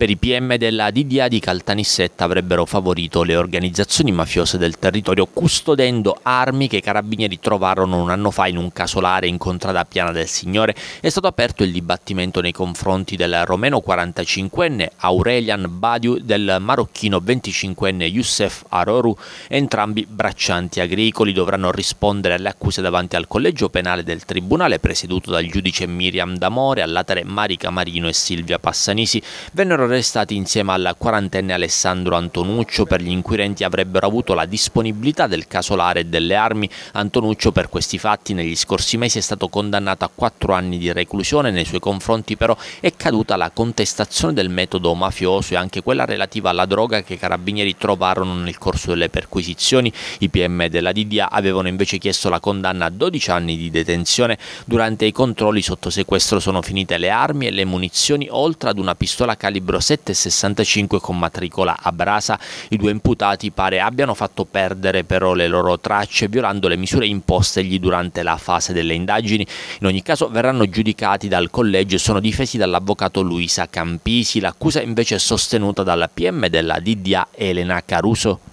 per i PM della DDA di Caltanissetta avrebbero favorito le organizzazioni mafiose del territorio custodendo armi che i carabinieri trovarono un anno fa in un casolare in contrada Piana del Signore. È stato aperto il dibattimento nei confronti del romeno 45enne Aurelian Badiu e del marocchino 25enne Youssef Aroru, entrambi braccianti agricoli, dovranno rispondere alle accuse davanti al collegio penale del tribunale presieduto dal giudice Miriam D'Amore, all'atere Marica Marino e Silvia Passanisi. Vennero arrestati insieme al quarantenne Alessandro Antonuccio. Per gli inquirenti avrebbero avuto la disponibilità del casolare e delle armi. Antonuccio per questi fatti negli scorsi mesi è stato condannato a quattro anni di reclusione. Nei suoi confronti però è caduta la contestazione del metodo mafioso e anche quella relativa alla droga che i carabinieri trovarono nel corso delle perquisizioni. I PM della DDA avevano invece chiesto la condanna a 12 anni di detenzione. Durante i controlli sotto sequestro sono finite le armi e le munizioni oltre ad una pistola calibro 765 con matricola a Brasa. I due imputati pare abbiano fatto perdere però le loro tracce violando le misure impostegli durante la fase delle indagini. In ogni caso verranno giudicati dal collegio e sono difesi dall'avvocato Luisa Campisi. L'accusa invece è sostenuta dalla PM della DDA Elena Caruso.